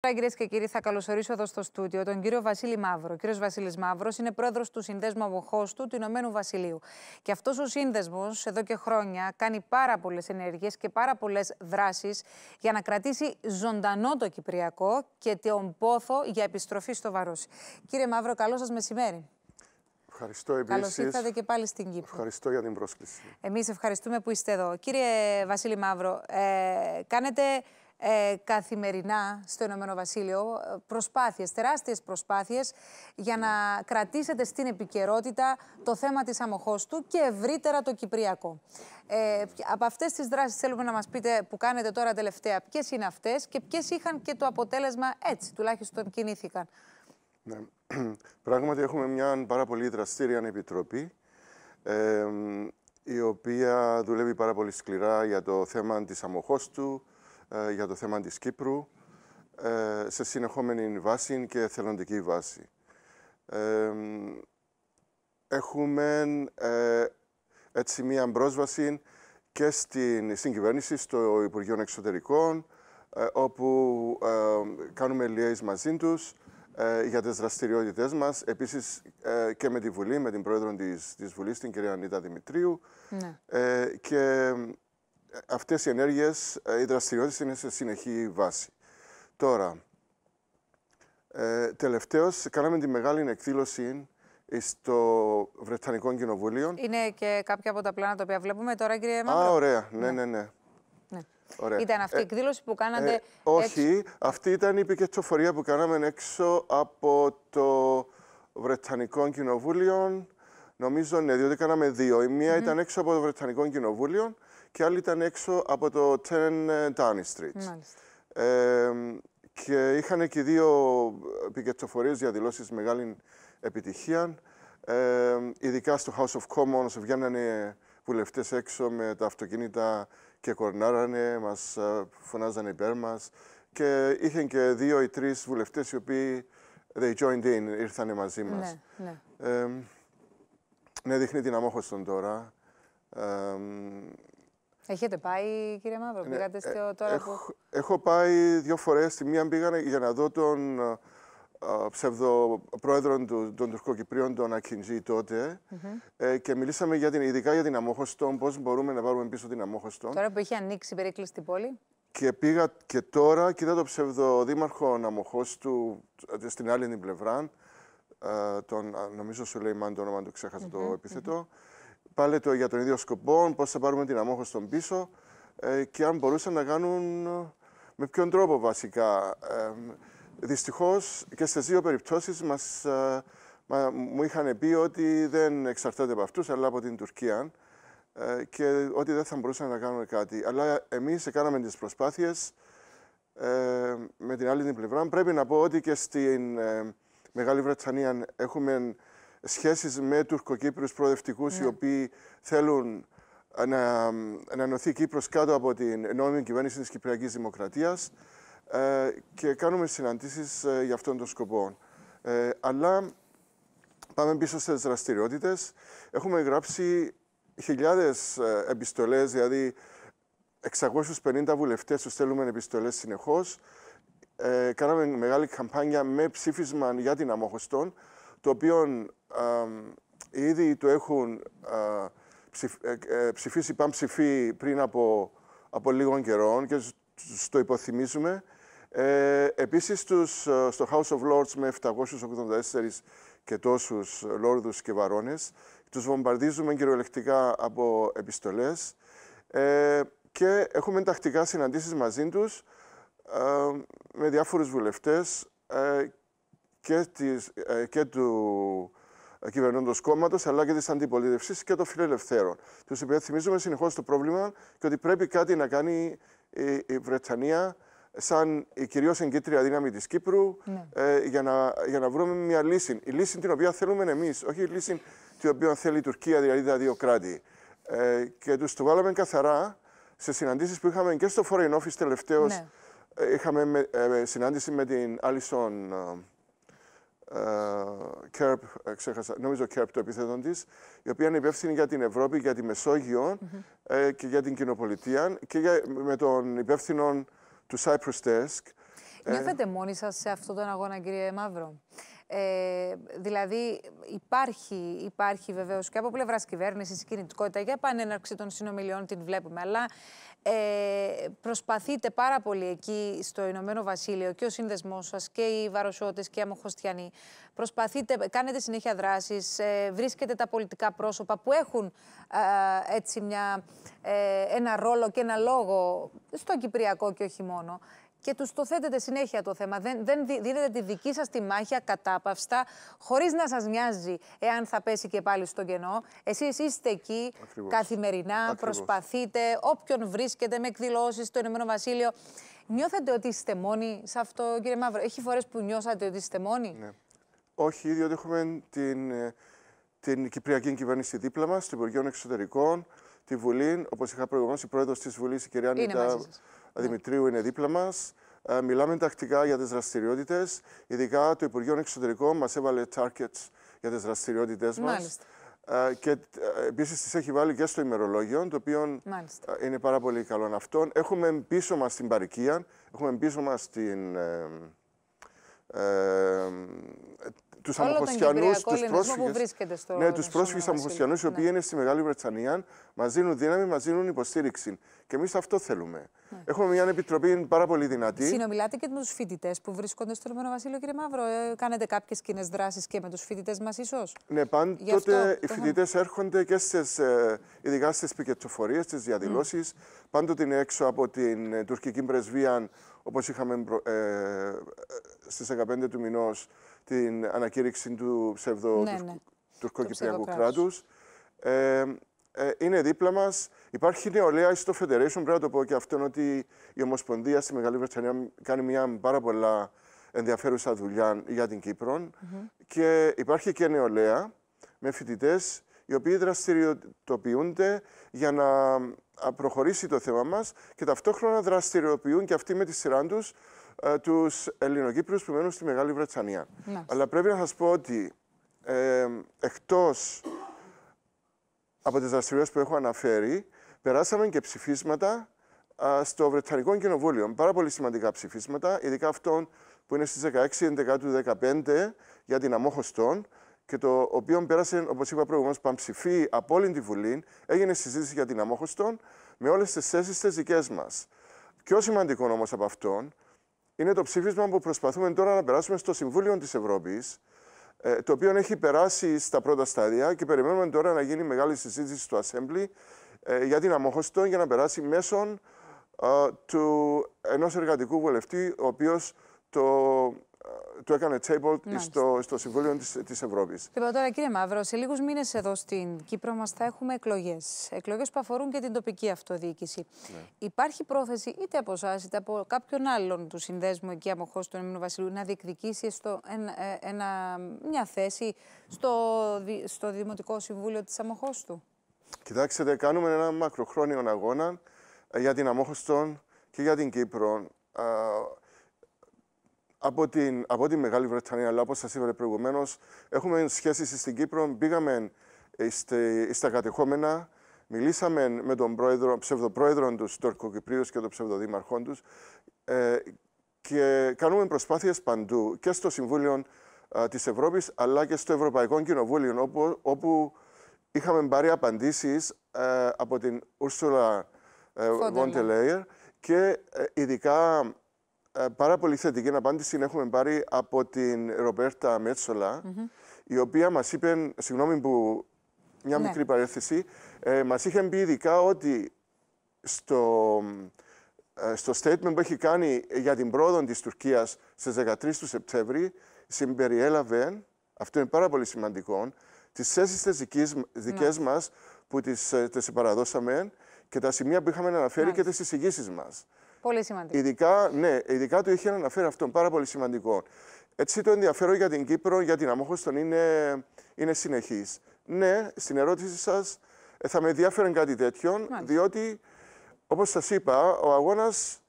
Κυρίες και κύριοι, θα καλωσορίσω εδώ στο στούντιο τον κύριο Βασίλη Μαύρο. Ο κύριος Βασίλης Μαύρος είναι πρόεδρος του Συνδέσμου Αποχώστου του Ηνωμένου Βασιλείου. Και αυτός ο σύνδεσμος εδώ και χρόνια κάνει πάρα πολλές ενέργειες και πάρα πολλές δράσεις για να κρατήσει ζωντανό το Κυπριακό και τον πόθο για επιστροφή στο Βαρόσι. Κύριε Μαύρο, καλό σας μεσημέρι. Ευχαριστώ επίση. Καλώ ήρθατε και πάλι στην Κύπρο. Ευχαριστώ για την πρόσκληση. Εμείς ευχαριστούμε που είστε εδώ. Κύριε Βασίλη Μαύρο, ε, κάνετε ε, καθημερινά στο Ηνωμένο Βασίλειο ε, προσπάθειες, τεράστιες προσπάθειες για να κρατήσετε στην επικαιρότητα το θέμα της αμοχώστου και ευρύτερα το κυπριακό. Ε, από αυτές τις δράσεις θέλουμε να μας πείτε που κάνετε τώρα τελευταία ποιες είναι αυτές και ποιες είχαν και το αποτέλεσμα έτσι τουλάχιστον κινήθηκαν. Ναι. Πράγματι έχουμε μια πάρα πολύ δραστήρια επιτροπή η οποία δουλεύει πάρα πολύ σκληρά για το θέμα της του ε, για το θέμα της Κύπρου ε, σε συνεχόμενη βάση και θελοντική βάση. Ε, έχουμε έτσι μία πρόσβαση και στην, συγκυβέρνηση κυβέρνηση, στο Υπουργείο Εξωτερικών, όπου κάνουμε λιές μαζί τους για τις δραστηριότητες μας. Επίσης και με τη Βουλή, με την Πρόεδρο της, της Βουλής, την κυρία Ανίτα Δημητρίου. Ναι. και αυτές οι ενέργειες, οι ε, δραστηριότητες είναι σε συνεχή βάση. Τώρα, ε, τελευταίως κάναμε τη μεγάλη εκδήλωση στο Βρετανικό Κοινοβούλιο. Είναι και κάποια από τα πλάνα τα οποία βλέπουμε τώρα, κύριε Μαύρο. Α, ωραία. Ναι. ναι, ναι, ναι. ναι. Ωραία. Ήταν αυτή η ε, εκδήλωση που ε, κάνατε... όχι, έξω... αυτή ήταν η πικετσοφορία που κάναμε έξω από το Βρετανικό Κοινοβούλιο Νομίζω ναι, διότι κάναμε δύο. Η μία ήταν έξω από το Βρετανικό Κοινοβούλιο και η άλλη ήταν έξω από το 10 ε, Downing Street. Ε, και είχαν και δύο πικετσοφορίε διαδηλώσει μεγάλη επιτυχία. Ε, ειδικά στο House of Commons βγαίνανε βουλευτές έξω με τα αυτοκίνητα και κορνάρανε, μας ε, φωνάζανε υπέρ μας. Και είχαν και δύο ή τρεις βουλευτές οι οποίοι they joined in, ήρθανε μαζί μας. Ναι, ναι. Ε, ναι, δείχνει την αμόχωση τώρα. Ε, Έχετε πάει, κύριε Μαύρο, ναι, πήγατε στο ε, τώρα έχω, που... Έχω πάει δύο φορές. Τη μία πήγα για να δω τον ε, ε, ψευδοπρόεδρο του, των Τουρκοκυπρίων, τον Ακιντζή τότε, mm -hmm. ε, και μιλήσαμε για την, ειδικά για την Αμόχωστον, πώς μπορούμε να πάρουμε πίσω την Αμόχωστον. Τώρα που είχε ανοίξει η περίκληση στην πόλη. Και πήγα και τώρα και είδα τον ψευδοδήμαρχο του, στην άλλη την πλευρά, τον, νομίζω σου λέει Μάν το όνομα του, ξέχασα το επιθετο Πάλι το, για τον ίδιο σκοπό, πώς θα πάρουμε την αμόχο στον πίσω ε, και αν μπορούσαν να κάνουν ε, με ποιον τρόπο βασικά. Ε, Δυστυχώς και στις δύο περιπτώσεις μου είχαν πει ότι δεν εξαρτάται από αυτούς αλλά από την Τουρκία ε, και ότι δεν θα μπορούσαν να κάνουν κάτι. Αλλά εμείς κάναμε τις προσπάθειες. Ε, με την άλλη την πλευρά, πρέπει να πω ότι και στην, ε, Μεγάλη Βρετανία. έχουμε σχέσεις με τουρκοκύπριους προοδευτικούς ναι. οι οποίοι θέλουν να, να ενωθεί Κύπρος κάτω από την νόμιμη κυβέρνηση της Κυπριακής Δημοκρατίας ε, και κάνουμε συναντήσεις ε, για αυτόν τον σκοπό. Ε, αλλά πάμε πίσω στις δραστηριότητες. Έχουμε γράψει χιλιάδες επιστολές, δηλαδή 650 βουλευτές τους στέλνουμε επιστολές συνεχώς ε, κάναμε μεγάλη καμπάνια με ψήφισμα για την Αμόχωστον, το οποίο ήδη το έχουν ψηφ, ε, ε, ψηφίσει πανψηφί πριν από, από λίγο καιρό και στο υποθυμίζουμε. Ε, επίσης, τους, ε, στο House of Lords με 784 και τόσους λόρδους και βαρώνες, τους βομβαρδίζουμε κυριολεκτικά από επιστολές και έχουμε τακτικά συναντήσεις μαζί τους ε, με διάφορους βουλευτές ε, και, της, ε, και του κυβερνώντος κόμματος, αλλά και της αντιπολίτευσης και των φιλελευθέρων. Τους υπενθυμίζουμε συνεχώς το πρόβλημα και ότι πρέπει κάτι να κάνει η Βρετανία, σαν η κυρίως εγκύτρια δύναμη της Κύπρου, ναι. ε, για, να, για να βρούμε μια λύση. Η λύση την οποία θέλουμε εμείς, όχι η λύση την οποία θέλει η Τουρκία, δηλαδή τα δύο κράτη. Ε, και τους το βάλαμε καθαρά σε συναντήσεις που είχαμε και στο Foreign Office τελευταίως. Ναι είχαμε ε, συνάντηση με την Alison ε, ε, Κέρπ, νομίζω Κέρπ το επίθετο τη, η οποία είναι υπεύθυνη για την Ευρώπη, για τη μεσογειο και για την κοινοπολιτεία και με τον υπεύθυνο του Cyprus Desk. Νιώθετε μόνοι σας σε αυτόν τον αγώνα, κύριε Μαύρο. Ε, δηλαδή υπάρχει, υπάρχει βεβαίως και από πλευράς κυβέρνησης κινητικότητα για επανέναρξη των συνομιλιών, την βλέπουμε, αλλά ε, προσπαθείτε πάρα πολύ εκεί στο Ηνωμένο Βασίλειο και ο σύνδεσμός σας και οι Βαροσιώτες και οι Αμοχωστιανοί. Προσπαθείτε, κάνετε συνέχεια δράσεις, ε, βρίσκετε τα πολιτικά πρόσωπα που έχουν έτσι μια, ε, ένα ρόλο και ένα λόγο στο Κυπριακό και όχι μόνο και τους το θέτετε συνέχεια το θέμα. Δεν, δεν τη δική σας τη μάχη ακατάπαυστα, χωρίς να σας νοιάζει εάν θα πέσει και πάλι στο κενό. Εσείς είστε εκεί Ακριβώς. καθημερινά, Ακριβώς. προσπαθείτε, όποιον βρίσκεται με εκδηλώσεις στο Ηνωμένο Βασίλειο. Νιώθετε ότι είστε μόνοι σε αυτό, κύριε Μαύρο. Έχει φορές που νιώσατε ότι είστε μόνοι. Ναι. Όχι, διότι έχουμε την, την Κυπριακή κυβέρνηση δίπλα μας, την Υπουργείο Εξωτερικών, τη Βουλή. Όπως είχα προηγουμένως, η πρόεδρος της Βουλής, η κυρία Νίτα Δημητρίου είναι δίπλα μας. Ε, μιλάμε τακτικά για τις δραστηριότητες. Ειδικά το Υπουργείο Εξωτερικών μας έβαλε targets για τις δραστηριότητες μας. Ε, και ε, επίσης τις έχει βάλει και στο ημερολόγιο, το οποίο είναι πάρα πολύ καλό αυτό. Έχουμε πίσω μας την παροικία, έχουμε πίσω μας την του Αμοχωσιανού, του πρόσφυγε. Ναι, τους πρόσφυγες Αμοχωσιανού, οι ναι. οποίοι είναι στη Μεγάλη Βρετανία, μας δίνουν δύναμη, μας δίνουν υποστήριξη. Και εμείς αυτό θέλουμε. Ναι. Έχουμε μια επιτροπή πάρα πολύ δυνατή. Συνομιλάτε και με τους φοιτητές που βρίσκονται στο Ηνωμένο Βασίλειο, κύριε Μαύρο. Ε, κάνετε κάποιες κοινές δράσεις και με τους φοιτητές μας, ίσως. Ναι, πάντοτε οι φοιτητές έρχονται και στις ε, ειδικά στις πικετσοφορίε, στι διαδηλώσεις. Πάντοτε είναι έξω από την ε, τουρκική πρεσβεία, όπως είχαμε στι 15 του μηνός την ανακήρυξη του ψευδοτουρκοκυπριακού ναι, ναι. κράτους. Ε, ε, είναι δίπλα μας. Υπάρχει νεολαία στο Federation. Πρέπει να το πω και αυτόν ότι η Ομοσπονδία στη Μεγάλη Βρετανία κάνει μια πάρα πολλά ενδιαφέρουσα δουλειά για την Κύπρο. Και υπάρχει και νεολαία με φοιτητές οι οποίοι δραστηριοποιούνται για να προχωρήσει το θέμα μας και ταυτόχρονα δραστηριοποιούν και αυτοί με τη σειρά τους ε, τους Ελληνοκύπριους που μένουν στη Μεγάλη Βρετανία. Ναι. Αλλά πρέπει να σας πω ότι ε, εκτός από τις δραστηριότητες που έχω αναφέρει, περάσαμε και ψηφίσματα στο Βρετανικό Κοινοβούλιο. Πάρα πολύ σημαντικά ψηφίσματα, ειδικά αυτόν που είναι στις 16 του 2015 για την αμόχωστον και το οποίο πέρασε, όπως είπα προηγουμένως, πανψηφί από όλη τη Βουλή, έγινε συζήτηση για την αμόχωστον με όλες τις θέσει τι δικές μας. Πιο σημαντικό όμως από αυτόν είναι το ψήφισμα που προσπαθούμε τώρα να περάσουμε στο Συμβούλιο της Ευρώπης, ε, το οποίο έχει περάσει στα πρώτα στάδια και περιμένουμε τώρα να γίνει μεγάλη συζήτηση στο Assembly ε, για την αμόχωστο για να περάσει μέσον ε, του ενός εργατικού βουλευτή, ο οποίος το του έκανε table στο, στο Συμβούλιο της Ευρώπης. Λοιπόν, τώρα κύριε Μαύρο, σε λίγους μήνες εδώ στην Κύπρο μας θα έχουμε εκλογές. Εκλογές που αφορούν και την τοπική αυτοδιοίκηση. Ναι. Υπάρχει πρόθεση είτε από εσάς είτε από κάποιον άλλον του συνδέσμου εκεί αμοχώς του Εμμήνου Βασιλού να διεκδικήσει στο, ένα, ε, ένα, μια θέση στο, στο Δημοτικό Συμβούλιο της Αμοχώς του. Κοιτάξτε, κάνουμε ένα μακροχρόνιο αγώνα ε, για την Αμόχωστον και για την Κύπρο. Ε, από, την, από τη Μεγάλη Βρετανία, αλλά όπως σας είπα προηγουμένως, έχουμε σχέσεις στην Κύπρο. Πήγαμε στα κατεχόμενα, μιλήσαμε με τον πρόεδρο, ψευδοπρόεδρο του Τουρκοκυπρίου και τον ψευδοδήμαρχό τους. Ε, και κάνουμε προσπάθειες παντού και στο Συμβούλιο της Ευρώπης, αλλά και στο Ευρωπαϊκό Κοινοβούλιο, όπου, όπου είχαμε πάρει απαντήσεις ε, από την Ούρσουλα Βόντελεϊρ και ε, ειδικά ε, πάρα πολύ θετική απάντηση έχουμε πάρει από την Ρομπέρτα Μέτσολα, η οποία μας είπε, συγγνώμη που μια ναι. μικρή παρέθεση, ε, μας είχε πει ειδικά ότι στο, ε, στο statement που έχει κάνει για την πρόοδο της Τουρκίας στις 13 του Σεπτέμβρη, συμπεριέλαβε, αυτό είναι πάρα πολύ σημαντικό, τις θέσεις τις δικές, ναι. μας που ε, τις, παραδώσαμε και τα σημεία που είχαμε αναφέρει και τις εισηγήσεις μας. Πολύ σημαντικό. Ειδικά, ναι, ειδικά του είχε αναφέρει αυτό, πάρα πολύ σημαντικό. Έτσι το ενδιαφέρον για την Κύπρο, για την Αμόχωστον είναι, είναι συνεχής. Ναι, στην ερώτηση σας ε, θα με ενδιαφέρει κάτι τέτοιο, διότι όπως σας είπα, ο αγώνας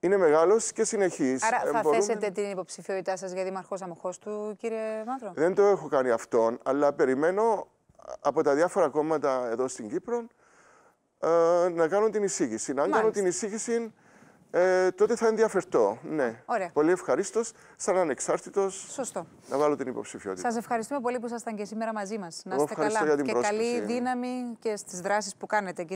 είναι μεγάλος και συνεχής. Άρα ε, θα Μπορούμε... θέσετε την υποψηφιότητά σας για δημαρχό αμοχώ του, κύριε Μάτρο. Δεν το έχω κάνει αυτόν, αλλά περιμένω από τα διάφορα κόμματα εδώ στην Κύπρο ε, να κάνουν την εισήγηση. Αν κάνω την εισήγηση, ε, τότε θα ενδιαφερθώ. Ναι. Ωραία. Πολύ ευχαρίστως, σαν ανεξάρτητος. Σωστό. Να βάλω την υποψηφιότητα. Σας ευχαριστούμε πολύ που ήσασταν και σήμερα μαζί μας. Να είστε καλά. Για την και καλή δύναμη και στις δράσεις που κάνετε.